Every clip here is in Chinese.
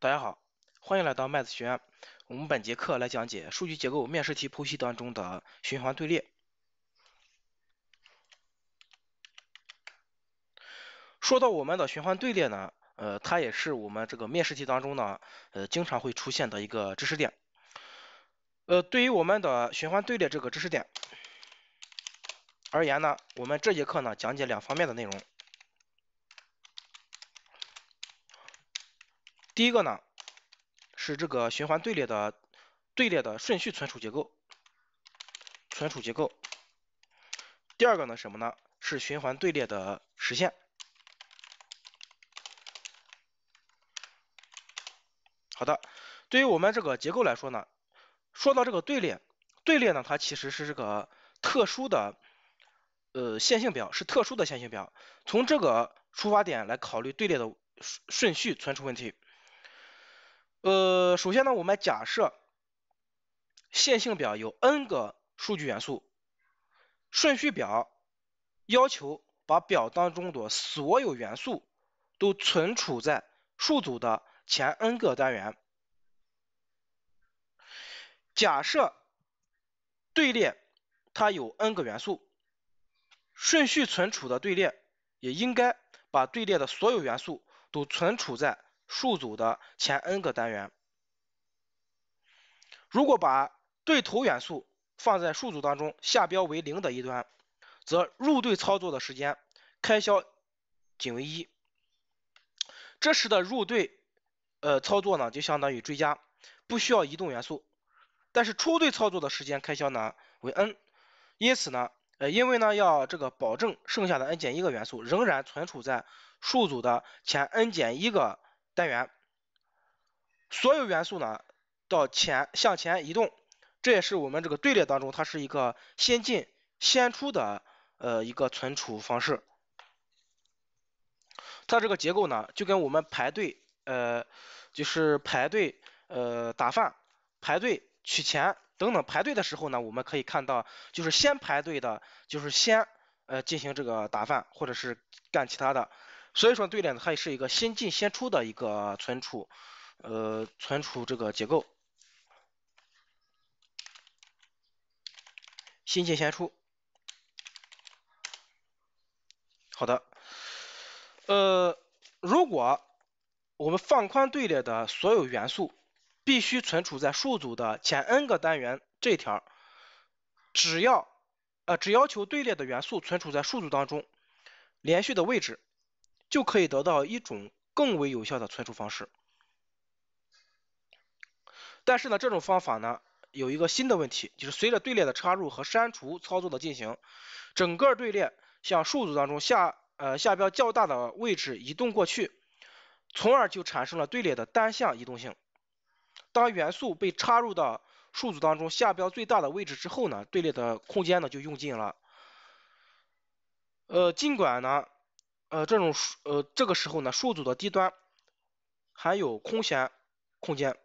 大家好，欢迎来到麦子学院。我们本节课来讲解数据结构面试题剖析当中的循环队列。说到我们的循环队列呢，呃，它也是我们这个面试题当中呢，呃，经常会出现的一个知识点。呃，对于我们的循环队列这个知识点而言呢，我们这节课呢，讲解两方面的内容。第一个呢是这个循环队列的队列的顺序存储结构，存储结构。第二个呢什么呢？是循环队列的实现。好的，对于我们这个结构来说呢，说到这个队列，队列呢它其实是这个特殊的呃线性表，是特殊的线性表。从这个出发点来考虑队列的顺序存储问题。呃，首先呢，我们假设线性表有 n 个数据元素，顺序表要求把表当中的所有元素都存储在数组的前 n 个单元。假设队列它有 n 个元素，顺序存储的队列也应该把队列的所有元素都存储在。数组的前 n 个单元。如果把对头元素放在数组当中下标为零的一端，则入队操作的时间开销仅为一。这时的入队呃操作呢，就相当于追加，不需要移动元素。但是出队操作的时间开销呢为 n。因此呢，呃，因为呢要这个保证剩下的 n 减一个元素仍然存储在数组的前 n 减一个。单元，所有元素呢到前向前移动，这也是我们这个队列当中它是一个先进先出的呃一个存储方式。它这个结构呢就跟我们排队呃就是排队呃打饭排队取钱等等排队的时候呢我们可以看到就是先排队的就是先呃进行这个打饭或者是干其他的。所以说队列呢，它是一个先进先出的一个存储，呃，存储这个结构，先进先出。好的，呃，如果我们放宽队列的所有元素必须存储在数组的前 n 个单元这条，只要，呃，只要求队列的元素存储在数组当中连续的位置。就可以得到一种更为有效的存储方式。但是呢，这种方法呢有一个新的问题，就是随着队列的插入和删除操作的进行，整个队列向数组当中下呃下标较大的位置移动过去，从而就产生了队列的单向移动性。当元素被插入到数组当中下标最大的位置之后呢，队列的空间呢就用尽了。呃，尽管呢。呃，这种数呃，这个时候呢，数组的低端还有空闲空间，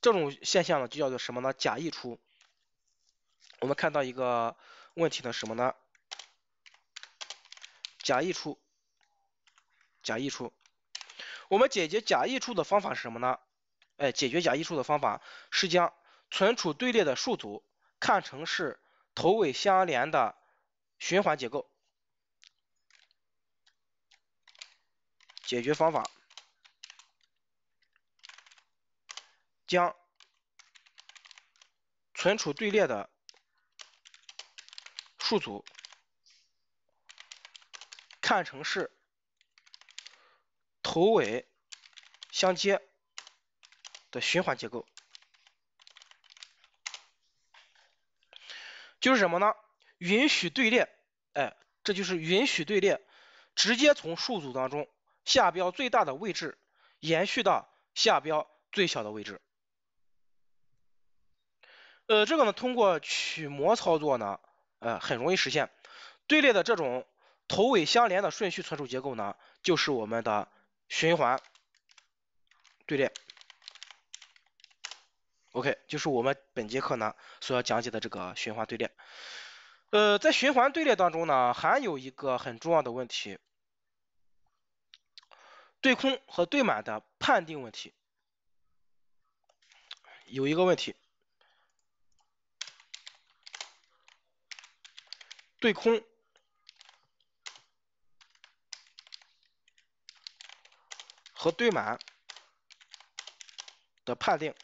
这种现象呢就叫做什么呢？假溢出。我们看到一个问题呢，什么呢？假溢出，假溢出。我们解决假溢出的方法是什么呢？哎，解决假溢出的方法是将存储队列的数组看成是头尾相连的循环结构。解决方法：将存储队列的数组看成是头尾相接的循环结构，就是什么呢？允许队列，哎，这就是允许队列直接从数组当中。下标最大的位置延续到下标最小的位置。呃，这个呢，通过取模操作呢，呃，很容易实现。队列的这种头尾相连的顺序存储结构呢，就是我们的循环队列。OK，就是我们本节课呢所要讲解的这个循环队列。呃，在循环队列当中呢，还有一个很重要的问题。对空和对满的判定问题，有一个问题，对空和对满的判定，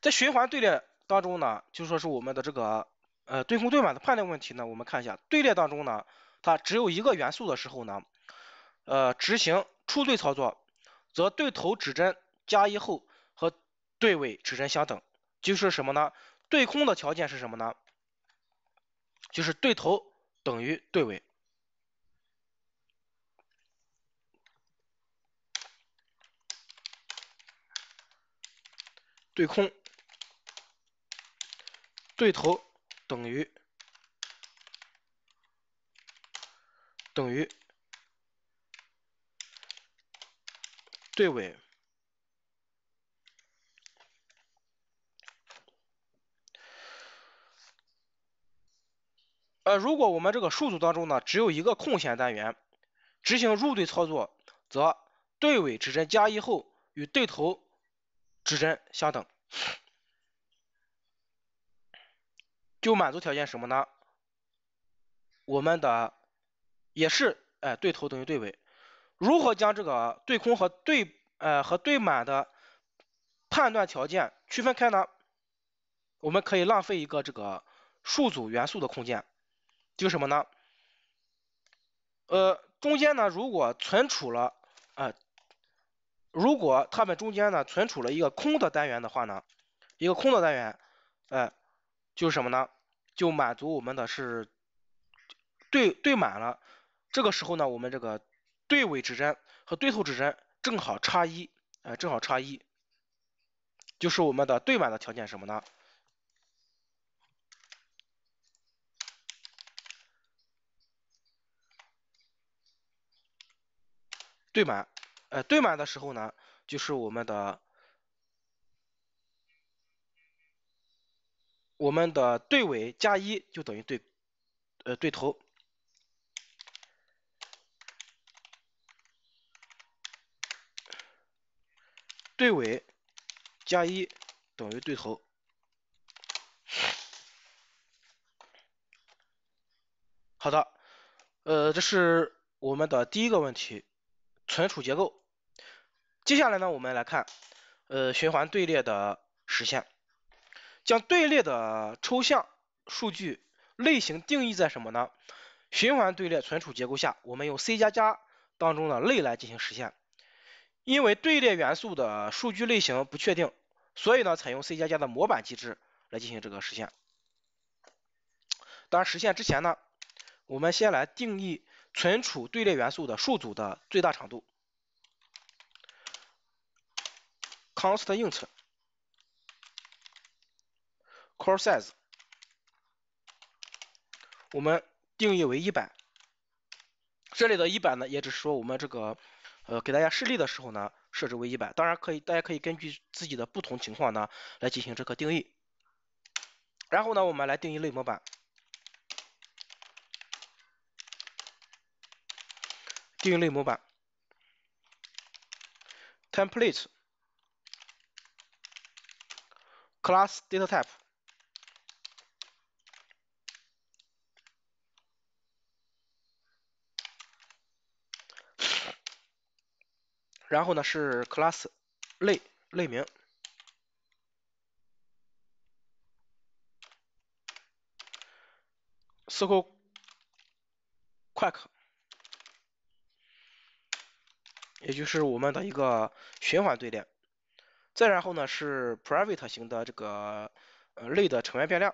在循环队列当中呢，就说是我们的这个呃对空对满的判定问题呢，我们看一下队列当中呢。它只有一个元素的时候呢，呃，执行出队操作，则对头指针加一后和对尾指针相等，就是什么呢？对空的条件是什么呢？就是对头等于对尾，对空，对头等于。等于对尾。呃，如果我们这个数组当中呢只有一个空闲单元，执行入队操作，则对尾指针加一后与对头指针相等，就满足条件什么呢？我们的也是，哎，对头等于对尾。如何将这个对空和对，呃，和对满的判断条件区分开呢？我们可以浪费一个这个数组元素的空间，就是什么呢？呃，中间呢，如果存储了，啊，如果它们中间呢存储了一个空的单元的话呢，一个空的单元，哎，就是什么呢？就满足我们的是对对满了。这个时候呢，我们这个对尾指针和对头指针正好差一，呃，正好差一，就是我们的对满的条件什么呢？对满，呃，对满的时候呢，就是我们的我们的对尾加一就等于对，呃，对头。队尾加一等于对头。好的，呃，这是我们的第一个问题，存储结构。接下来呢，我们来看呃循环队列的实现。将队列的抽象数据类型定义在什么呢？循环队列存储结构下，我们用 C++ 当中的类来进行实现。因为队列元素的数据类型不确定，所以呢，采用 C 加加的模板机制来进行这个实现。当然，实现之前呢，我们先来定义存储队列元素的数组的最大长度。const int core_size，我们定义为一百。这里的“一百”呢，也只是说我们这个。呃，给大家示例的时候呢，设置为一百，当然可以，大家可以根据自己的不同情况呢来进行这个定义。然后呢，我们来定义类模板，定义类模板，template class data type。然后呢是 class 类类名 c i r c l e q u i c k 也就是我们的一个循环队列。再然后呢是 private 型的这个呃类的成员变量。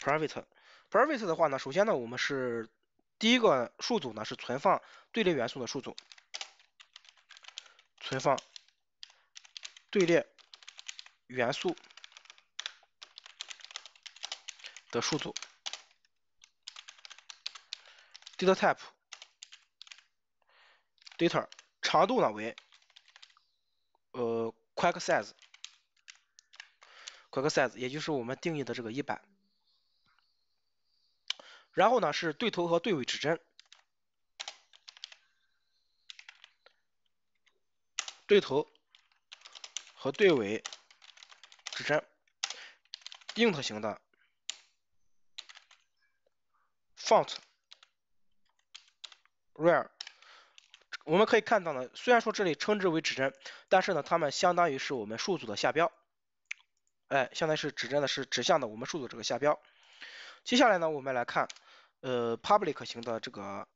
private，private 的话呢，首先呢我们是第一个数组呢是存放队列元素的数组，存放队列元素的数组，data type data 长度呢为呃 quick size quick size 也就是我们定义的这个一百。然后呢是对头和对尾指针，对头和对尾指针，int 型的 f o n t r e a l 我们可以看到呢，虽然说这里称之为指针，但是呢，它们相当于是我们数组的下标，哎，相当是指针的是指向的我们数组这个下标，接下来呢，我们来看。呃，public 型的这个，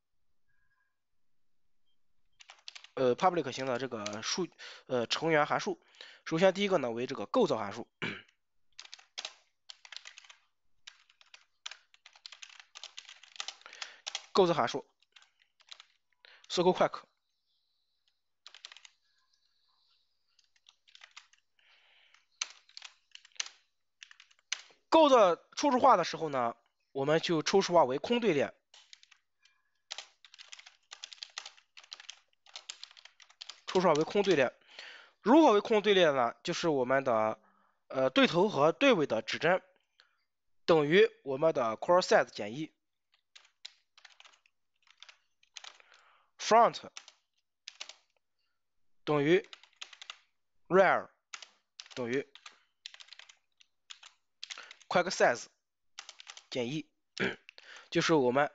呃，public 型的这个数，呃，成员函数。首先，第一个呢为这个构造函数，构造函数 s r c e quick。构造初始化的时候呢。我们就初始化为空队列，初始化为空队列，如何为空队列呢？就是我们的呃对头和对尾的指针等于我们的 q u r u e size 减一，front 等于 rear 等于 q u i c k size。减一，就是我们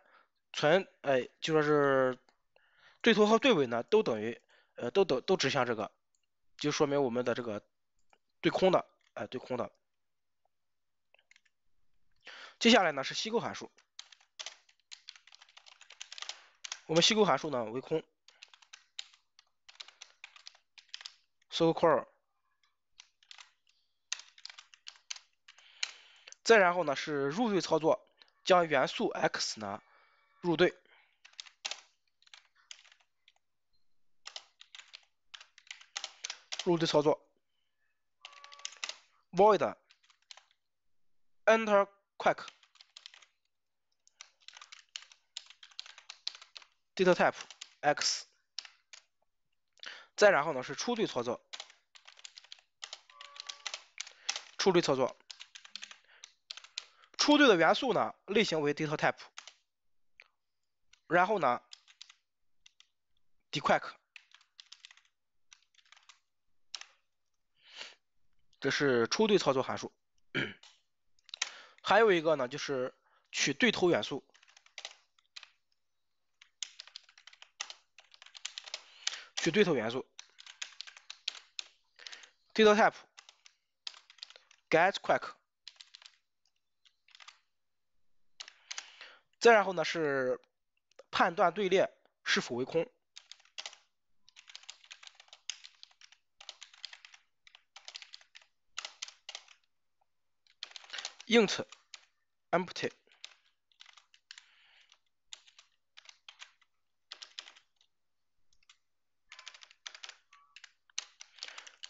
存，哎，就说是最头和最尾呢，都等于，呃，都都都指向这个，就说明我们的这个对空的，哎，对空的。接下来呢是西构函数，我们西构函数呢为空，so 括号。再然后呢是入队操作，将元素 x 呢入队。入队操作，void enter quick data type x。再然后呢是出队操作，出队操作。出队的元素呢，类型为 data type，然后呢，deque，这是出队操作函数。还有一个呢，就是取对头元素，取对头元素，data type get quick，再然后呢是判断队列是否为空，int empty，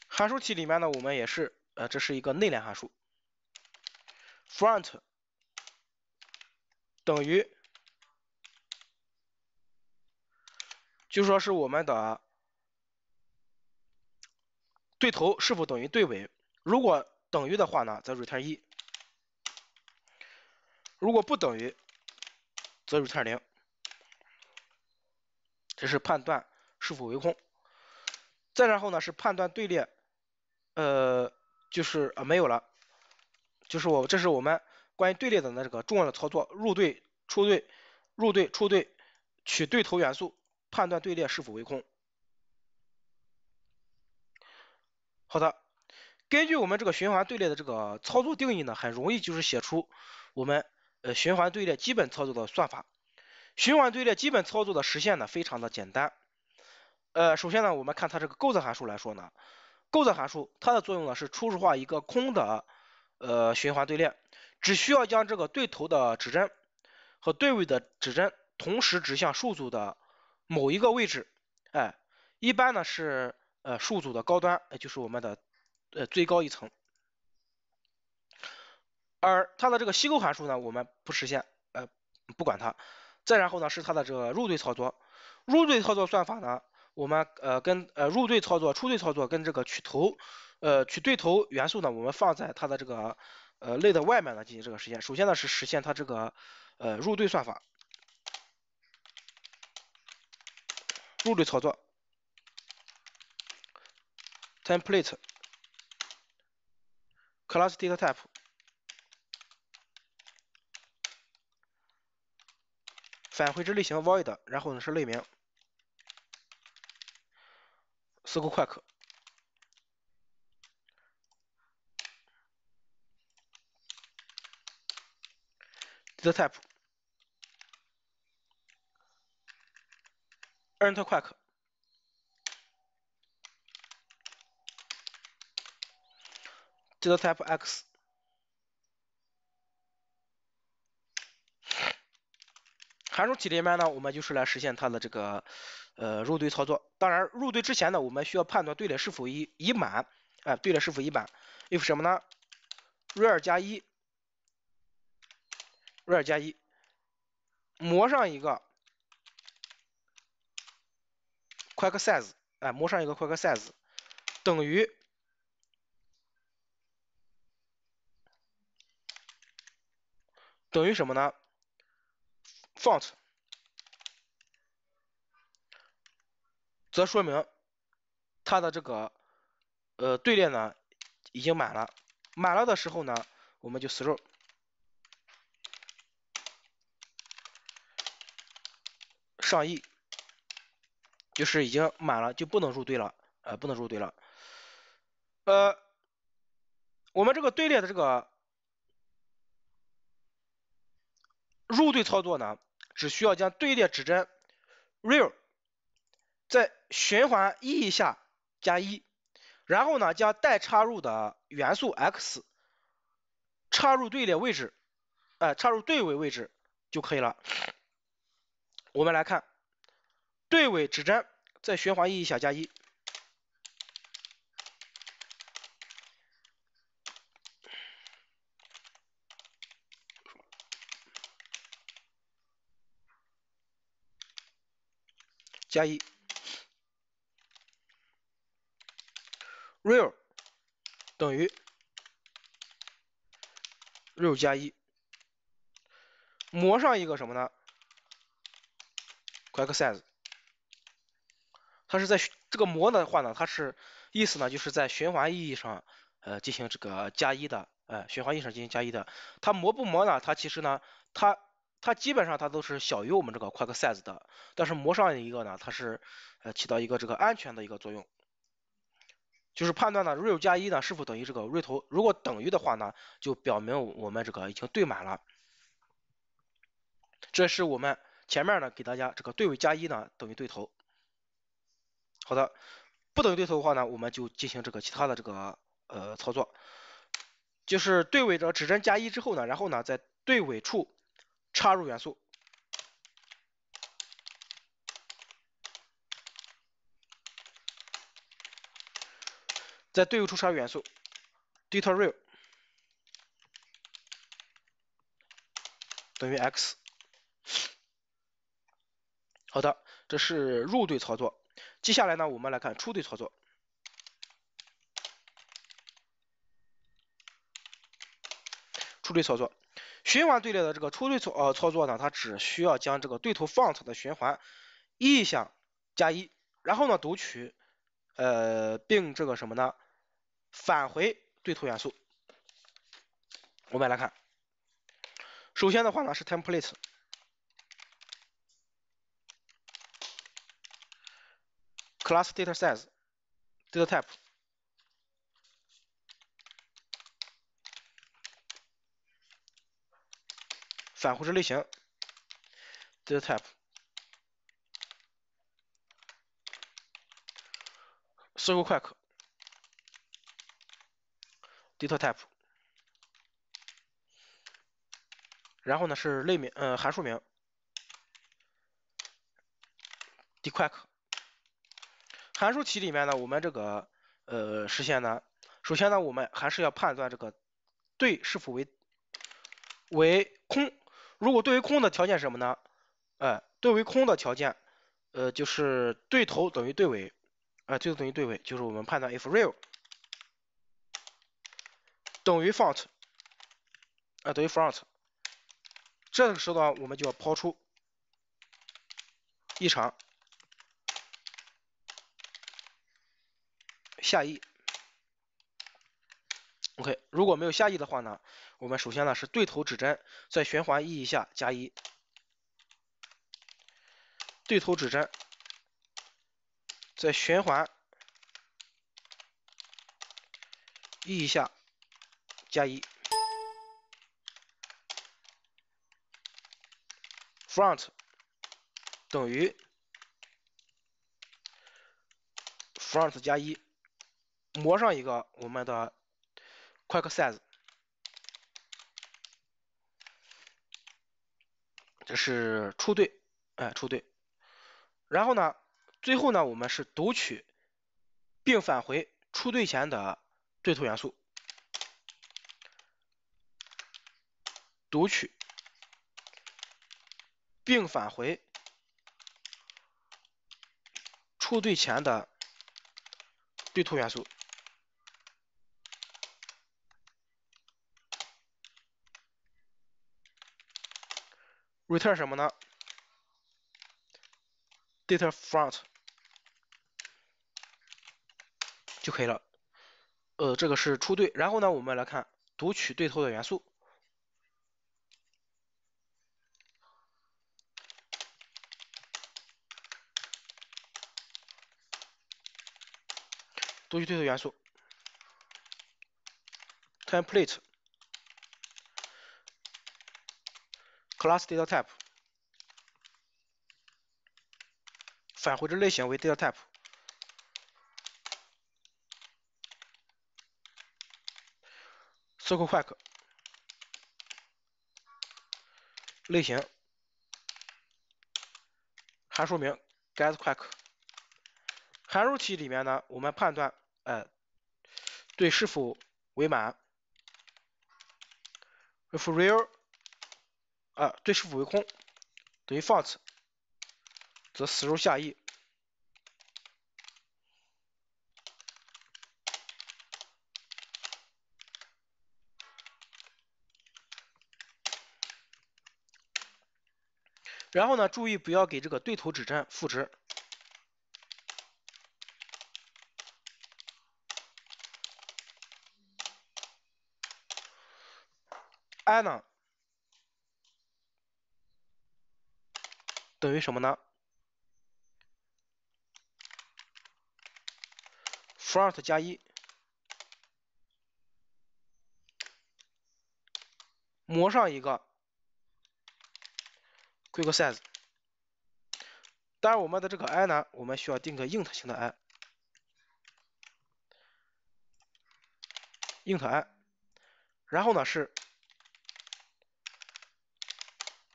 函数体里面呢我们也是，呃这是一个内联函数，front。等于，就说是我们的对头是否等于对尾，如果等于的话呢，则 return 一，如果不等于，则 return 零，这是判断是否为空。再然后呢是判断队列，呃，就是啊没有了，就是我这是我们。关于队列的那这个重要的操作：入队、出队、入队、出队、取对头元素、判断队列是否为空。好的，根据我们这个循环队列的这个操作定义呢，很容易就是写出我们呃循环队列基本操作的算法。循环队列基本操作的实现呢，非常的简单。呃，首先呢，我们看它这个构造函数来说呢，构造函数它的作用呢是初始化一个空的呃循环队列。只需要将这个对头的指针和对位的指针同时指向数组的某一个位置，哎，一般呢是呃数组的高端，也就是我们的呃最高一层。而它的这个析构函数呢，我们不实现，呃不管它。再然后呢是它的这个入队操作，入队操作算法呢，我们呃跟呃入队操作、出队操作跟这个取头呃取对头元素呢，我们放在它的这个。呃，类的外面呢进行这个实现。首先呢是实现它这个呃入队算法，入队操作。template class Type 返回之类型 void，然后呢是类名 s q u a c k the type, enter quick, the type x. 函数体里面呢，我们就是来实现它的这个呃入队操作。当然，入队之前呢，我们需要判断队列是否已已满，哎，队列是否已满？if 什么呢？rear 加一。rear 加一，模上一个，queque size，哎，模上一个 q u i c k s i z e 哎模上一个 q u i c k s i z e 等于等于什么呢？font，则说明它的这个呃队列呢已经满了，满了的时候呢，我们就 throw。上亿，就是已经满了，就不能入队了，呃，不能入队了。呃，我们这个队列的这个入队操作呢，只需要将队列指针 r e a l 在循环 e 下加一，然后呢，将待插入的元素 x 插入队列位置，哎，插入队尾位置就可以了。我们来看，对尾指针在循环意义下加一，加一，real 等于 real 加一，模上一个什么呢？q u c k s i z e 它是在这个模的话呢，它是意思呢，就是在循环意义上呃进行这个加一的，呃循环意义上进行加一的。它模不模呢？它其实呢，它它基本上它都是小于我们这个 q u c k s i z e 的。但是模上一个呢，它是呃起到一个这个安全的一个作用，就是判断呢，r 加一呢是否等于这个 r 头，如果等于的话呢，就表明我们这个已经对满了。这是我们。前面呢，给大家这个对尾加一呢等于对头，好的，不等于对头的话呢，我们就进行这个其他的这个呃操作，就是对尾的指针加一之后呢，然后呢在对尾处插入元素，在对位处插入元素，data real 等于 x。好的，这是入队操作。接下来呢，我们来看出队操作。出队操作，循环队列的这个出队操呃操作呢，它只需要将这个对头 front 的循环意向加一，然后呢读取呃并这个什么呢，返回对头元素。我们来看，首先的话呢是 template。class data size, data type, data type, so Quack data type. 然后呢是类名呃函数名, dquack 函数题里面呢，我们这个呃实现呢，首先呢我们还是要判断这个对是否为为空。如果对为空的条件什么呢？哎，对为空的条件呃就是对头等于对尾，啊，对头等于对尾就是我们判断 if r e a l 等于 front 啊等于 front，这个时候呢我们就要抛出异常。下移，OK。如果没有下移的话呢，我们首先呢是对头指针在循环意义下加一，对头指针在循环意义下加一，front 等于 front 加一。模上一个我们的 quick size，这是出队，哎出队，然后呢，最后呢，我们是读取并返回出队前的队头元素，读取并返回出队前的队头元素。return 什么呢？data.front 就可以了。呃，这个是出队。然后呢，我们来看读取对头的元素，读取对头元素，template。Class data type，返回值类型为 data type。Circle Quack 类型，函数名 get Quack。函数体里面呢，我们判断，呃，对是否为满。if real 啊，对是否为空等于 false，则死入下意。然后呢，注意不要给这个对头指针赋值。i 呢，等于什么呢？front 加一，磨上一个，quick size。当然，我们的这个 i 呢，我们需要定个 int 型的 i，int i。然后呢是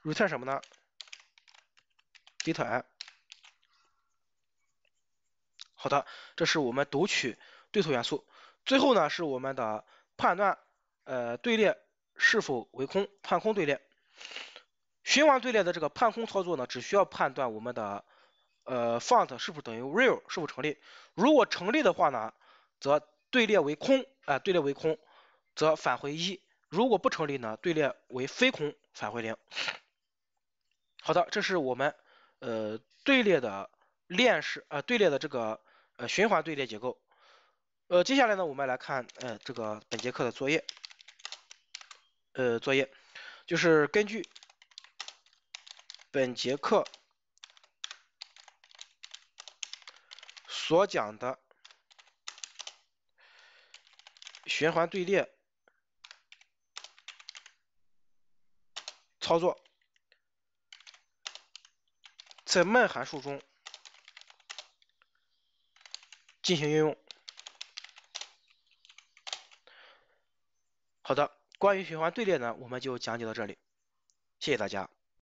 return 什么呢？i，好的，这是我们读取对头元素。最后呢是我们的判断呃，队列是否为空，判空队列。循环队列的这个判空操作呢，只需要判断我们的呃 f o n t 是否等于 r e a l 是否成立。如果成立的话呢，则队列为空，哎，队列为空，则返回一。如果不成立呢，队列为非空，返回零。好的，这是我们。呃，队列的链式，呃，队列的这个呃循环队列结构。呃，接下来呢，我们来看呃这个本节课的作业。呃，作业就是根据本节课所讲的循环队列操作。在 main 函数中进行应用。好的，关于循环队列呢，我们就讲解到这里，谢谢大家。